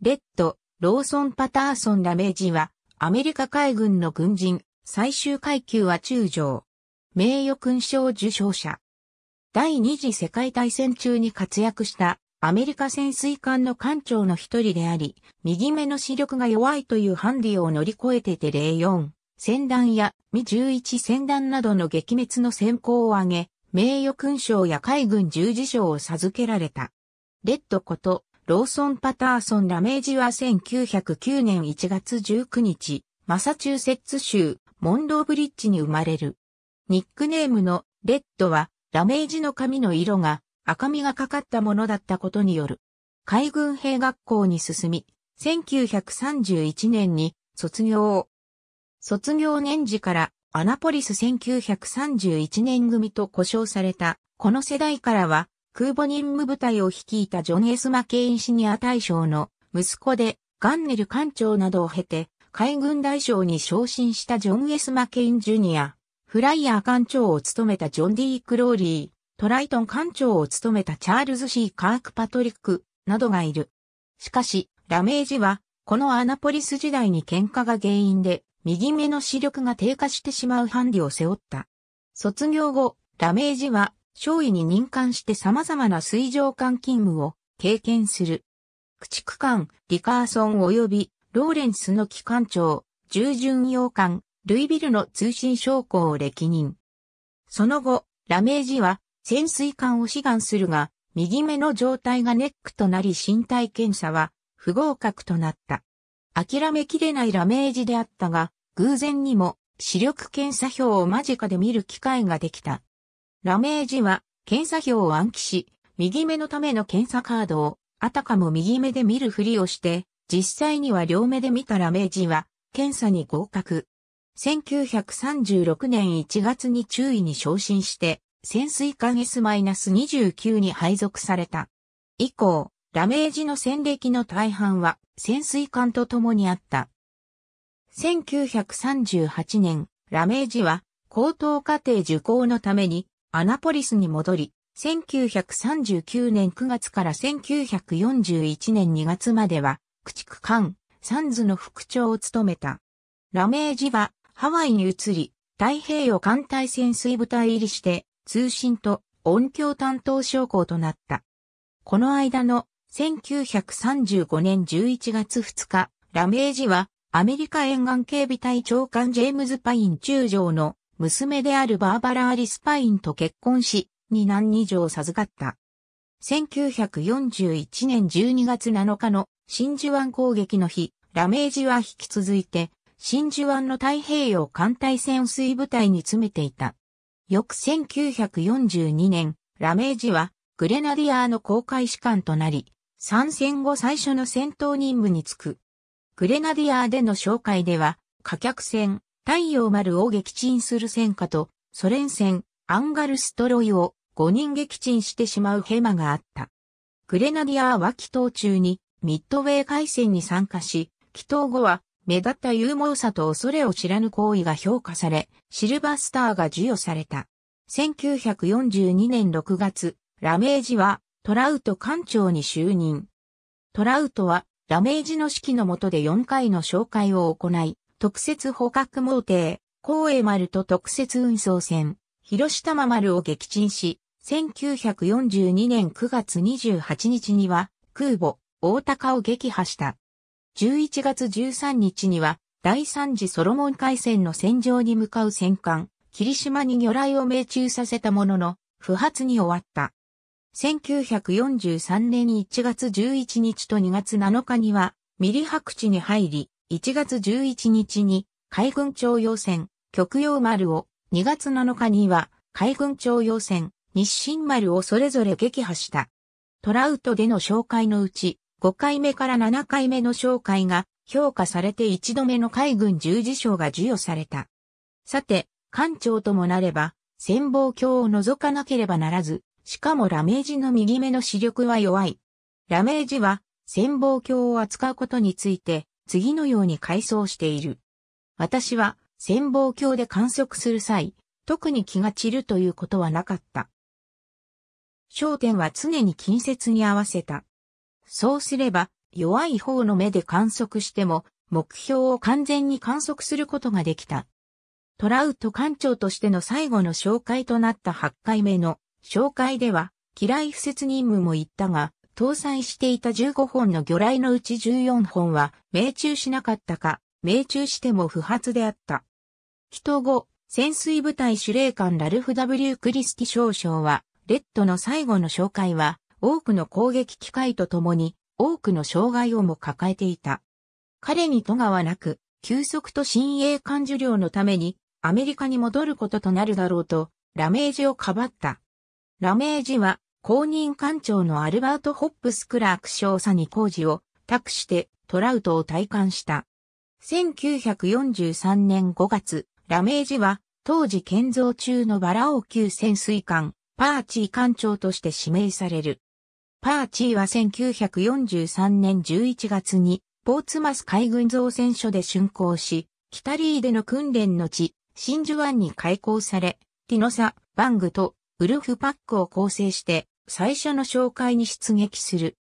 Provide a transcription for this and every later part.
レッド、ローソン・パターソンメージは、アメリカ海軍の軍人、最終階級は中将。名誉勲章受章者。第二次世界大戦中に活躍したアメリカ潜水艦の艦長の一人であり、右目の視力が弱いというハンディを乗り越えてて04、戦団やミ1一戦団などの撃滅の先行を挙げ、名誉勲章や海軍十字章を授けられた。レッドことローソン・パターソン・ラメージは1909年1月19日、マサチューセッツ州、モンローブリッジに生まれる。ニックネームのレッドは、ラメージの髪の色が赤みがかかったものだったことによる。海軍兵学校に進み、1931年に卒業卒業年次からアナポリス1931年組と呼称された、この世代からは空母任務部隊を率いたジョン・エス・マケインシニア大将の息子でガンネル艦長などを経て海軍大将に昇進したジョン・エス・マケイン・ジュニア、フライヤー艦長を務めたジョン・ディー・クローリー、トライトン艦長を務めたチャールズ・シー・カーク・パトリックなどがいる。しかし、ラメージは、このアナポリス時代に喧嘩が原因で、右目の視力が低下してしまうハンディを背負った。卒業後、ラメージは少尉に任官して様々な水上艦勤務を経験する。駆逐艦、リカーソン及び、ローレンスの機関長、従巡洋艦、ルイビルの通信将校を歴任。その後、ラメージは潜水艦を志願するが、右目の状態がネックとなり身体検査は不合格となった。諦めきれないラメージであったが、偶然にも視力検査表を間近で見る機会ができた。ラメージは、検査票を暗記し、右目のための検査カードを、あたかも右目で見るふりをして、実際には両目で見たラメージは、検査に合格。1936年1月に注意に昇進して、潜水艦 S-29 に配属された。以降、ラメージの戦歴の大半は潜水艦と共にあった。1938年、ラメージは高等課程受講のためにアナポリスに戻り、1939年9月から1941年2月までは、駆逐艦、サンズの副長を務めた。ラメージは、ハワイに移り、太平洋艦隊潜水部隊入りして、通信と音響担当将校となった。この間の1935年11月2日、ラメージはアメリカ沿岸警備隊長官ジェームズ・パイン中将の娘であるバーバラ・アリスパインと結婚し、二男二女を授かった。1941年12月7日の真珠湾攻撃の日、ラメージは引き続いて、真珠湾の太平洋艦隊潜水部隊に詰めていた。翌1942年、ラメージはグレナディアーの公開士官となり、参戦後最初の戦闘任務に就く。グレナディアーでの紹介では、火客船、太陽丸を撃沈する戦火と、ソ連戦、アンガルストロイを5人撃沈してしまうヘマがあった。グレナディアは祈祷中にミッドウェー海戦に参加し、祈祷後は目立った勇猛さと恐れを知らぬ行為が評価され、シルバースターが授与された。1942年6月、ラメージはトラウト艦長に就任。トラウトはラメージの指揮の下で4回の紹介を行い、特設捕獲網艇、光栄丸と特設運送船、広下丸を撃沈し、1942年9月28日には空母、大高を撃破した。11月13日には、第3次ソロモン海戦の戦場に向かう戦艦、霧島に魚雷を命中させたものの、不発に終わった。1943年1月11日と2月7日には、ミリ白地に入り、1月11日に海軍徴用船極洋丸を、2月7日には海軍徴用船日清丸をそれぞれ撃破した。トラウトでの紹介のうち、5回目から7回目の紹介が評価されて1度目の海軍十字章が授与された。さて、艦長ともなれば、潜望鏡を除かなければならず、しかもラメージの右目の視力は弱い。ラメージは、潜望鏡を扱うことについて、次のように回想している。私は、潜望鏡で観測する際、特に気が散るということはなかった。焦点は常に近接に合わせた。そうすれば、弱い方の目で観測しても、目標を完全に観測することができた。トラウト艦長としての最後の紹介となった8回目の紹介では、嫌い不説任務も言ったが、搭載していた15本の魚雷のうち14本は命中しなかったか、命中しても不発であった。人後、潜水部隊司令官ラルフ W・ クリスティ少将は、レッドの最後の紹介は、多くの攻撃機会とともに、多くの障害をも抱えていた。彼に戸がはなく、急速と新鋭艦受領のために、アメリカに戻ることとなるだろうと、ラメージをかばった。ラメージは、公認艦長のアルバート・ホップス・クラーク少佐に工事を託してトラウトを退官した。1943年5月、ラメージは当時建造中のバラオ級潜水艦、パーチー艦長として指名される。パーチーは1943年11月にポーツマス海軍造船所で竣工し、北リーでの訓練の地、真珠湾に開港され、ティノサ、バングとウルフパックを構成して最初の紹介に出撃する。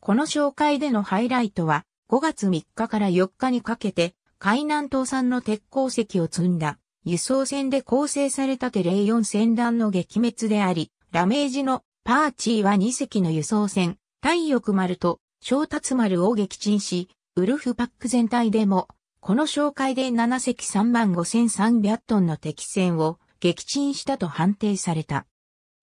この紹介でのハイライトは5月3日から4日にかけて海南島産の鉄鉱石を積んだ輸送船で構成されたテレ4船団の撃滅であり、ラメージのパーチーは2隻の輸送船、太翼丸と小達丸を撃沈し、ウルフパック全体でも、この紹介で7隻3万5300トンの敵船を撃沈したと判定された。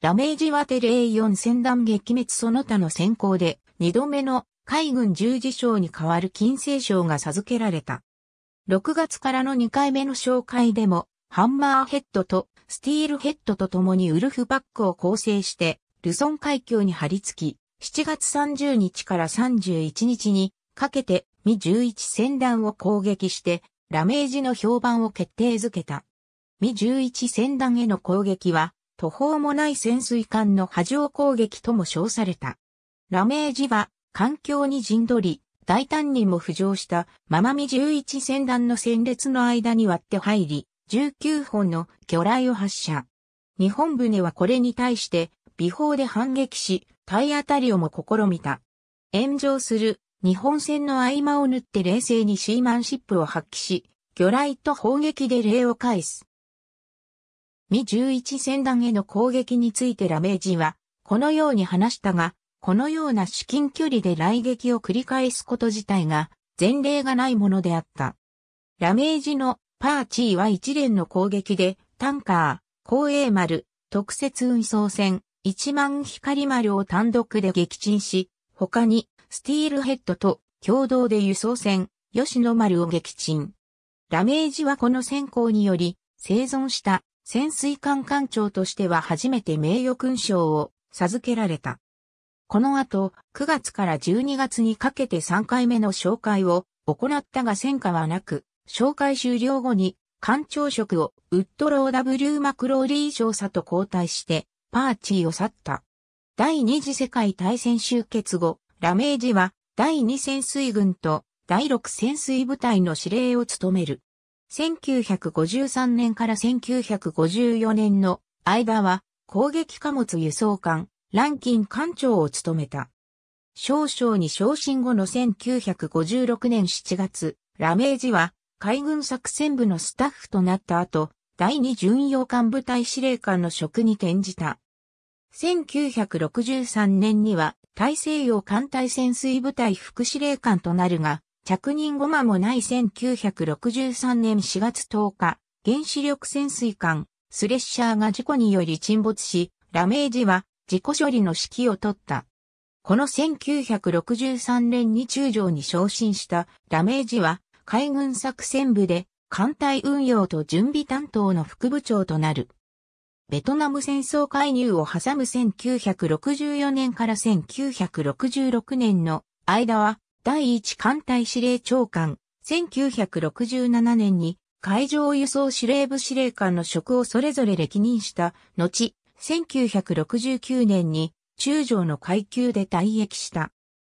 ダメージはテる。A4 戦団撃滅その他の先行で、2度目の海軍十字章に代わる金星章が授けられた。6月からの2回目の紹介でも、ハンマーヘッドとスティールヘッドと共にウルフバックを構成して、ルソン海峡に張り付き、7月30日から31日にかけて、ミ11戦団を攻撃して、ラメージの評判を決定づけた。ミ11船団への攻撃は、途方もない潜水艦の波状攻撃とも称された。ラメージは、環境に陣取り、大胆にも浮上した、ママミ11船団の戦列の間に割って入り、19本の魚雷を発射。日本船はこれに対して、微砲で反撃し、体当たりをも試みた。炎上する日本船の合間を縫って冷静にシーマンシップを発揮し、魚雷と砲撃で礼を返す。ミ11戦団への攻撃についてラメージは、このように話したが、このような至近距離で来撃を繰り返すこと自体が、前例がないものであった。ラメージのパーチーは一連の攻撃で、タンカー、光栄丸、特設運送船、一万光丸を単独で撃沈し、他に、スティールヘッドと共同で輸送船、吉野丸を撃沈。ラメージはこの先行により、生存した潜水艦艦長としては初めて名誉勲章を授けられた。この後、9月から12月にかけて3回目の紹介を行ったが戦果はなく、紹介終了後に艦長職をウッドロー W マクローリー少佐と交代して、パーチーを去った。第二次世界大戦終結後、ラメージは第二潜水軍と第六潜水部隊の司令を務める。1953年から1954年の間は攻撃貨物輸送艦、ランキン艦長を務めた。少々に昇進後の1956年7月、ラメージは海軍作戦部のスタッフとなった後、第二巡洋艦部隊司令官の職に転じた。1963年には大西洋艦隊潜水部隊副司令官となるが、着任後間もない1963年4月10日、原子力潜水艦、スレッシャーが事故により沈没し、ラメージは事故処理の指揮を取った。この1963年に中将に昇進したラメージは海軍作戦部で艦隊運用と準備担当の副部長となる。ベトナム戦争介入を挟む1964年から1966年の間は第一艦隊司令長官、1967年に海上輸送司令部司令官の職をそれぞれ歴任した後、1969年に中将の階級で退役した。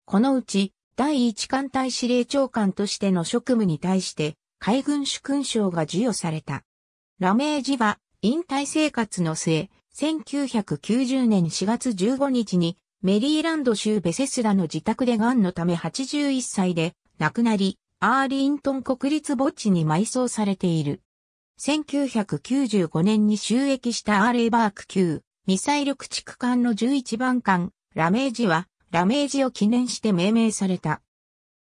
このうち、第一艦隊司令長官としての職務に対して、海軍主勲章が授与された。ラメージは、引退生活の末、1990年4月15日にメリーランド州ベセスラの自宅で癌のため81歳で亡くなり、アーリントン国立墓地に埋葬されている。1995年に収益したアーレイバーク級ミサイル駆逐艦の11番艦ラメージはラメージを記念して命名された。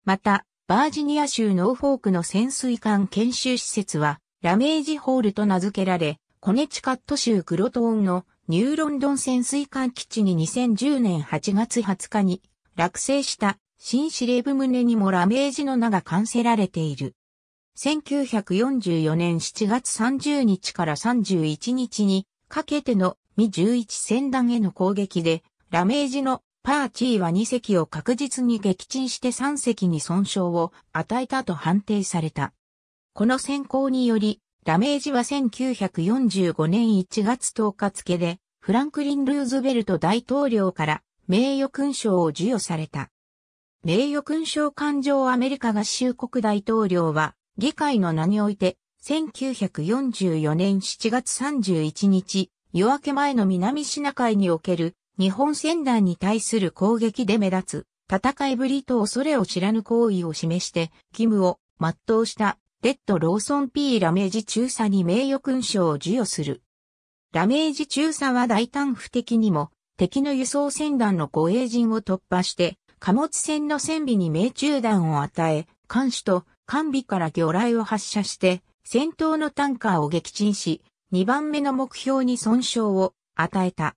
また、バージニア州ノーフォークの潜水艦研修施設はラメージホールと名付けられ、コネチカット州クロトーンのニューロンドン潜水艦基地に2010年8月20日に落成した新司令部棟にもラメージの名が冠せられている。1944年7月30日から31日にかけてのミ11戦団への攻撃でラメージのパーチーは2隻を確実に撃沈して3隻に損傷を与えたと判定された。この選考によりダメージは1945年1月10日付で、フランクリン・ルーズベルト大統領から名誉勲章を授与された。名誉勲章環状アメリカ合衆国大統領は、議会の名において、1944年7月31日、夜明け前の南シナ海における日本船団に対する攻撃で目立つ、戦いぶりと恐れを知らぬ行為を示して、義務を全うしたレッド・ローソン P ラメージ中佐に名誉勲章を授与する。ラメージ中佐は大胆不敵にも、敵の輸送船団の護衛陣を突破して、貨物船の船尾に命中弾を与え、艦首と艦尾から魚雷を発射して、戦闘のタンカーを撃沈し、2番目の目標に損傷を与えた。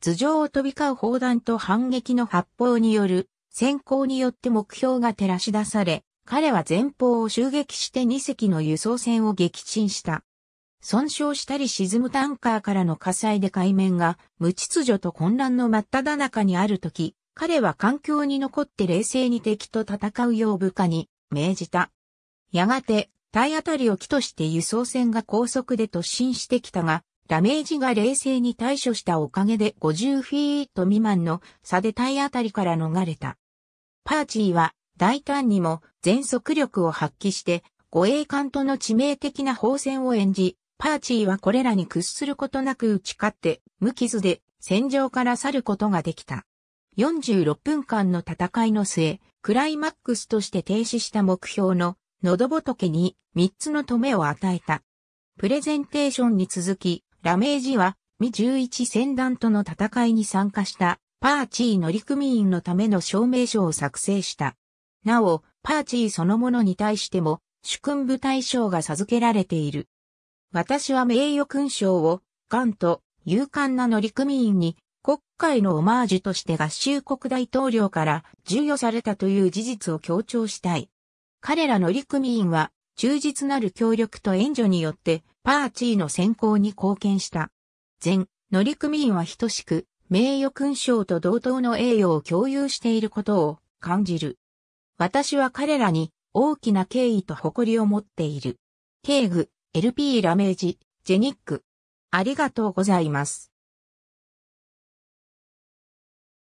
頭上を飛び交う砲弾と反撃の発砲による、先行によって目標が照らし出され、彼は前方を襲撃して2隻の輸送船を撃沈した。損傷したり沈むタンカーからの火災で海面が無秩序と混乱の真っ只中にある時、彼は環境に残って冷静に敵と戦うよう部下に命じた。やがて、体当たりを機として輸送船が高速で突進してきたが、ダメージが冷静に対処したおかげで50フィート未満の差で体当たりから逃れた。パーチーは大胆にも全速力を発揮して、護衛艦との致命的な砲戦を演じ、パーチーはこれらに屈することなく打ち勝って、無傷で戦場から去ることができた。46分間の戦いの末、クライマックスとして停止した目標の喉仏に3つの止めを与えた。プレゼンテーションに続き、ラメージは、ミ11戦団との戦いに参加した、パーチー乗組員のための証明書を作成した。なお、パーチーそのものに対しても、主君部大賞が授けられている。私は名誉勲章を、ガンと勇敢な乗組員に、国会のオマージュとして合衆国大統領から授与されたという事実を強調したい。彼ら乗組員は、忠実なる協力と援助によって、パーチーの選考に貢献した。前、乗組員は等しく、名誉勲章と同等の栄誉を共有していることを感じる。私は彼らに大きな敬意と誇りを持っている。敬具、LP ラメージ、ジェニック。ありがとうございます。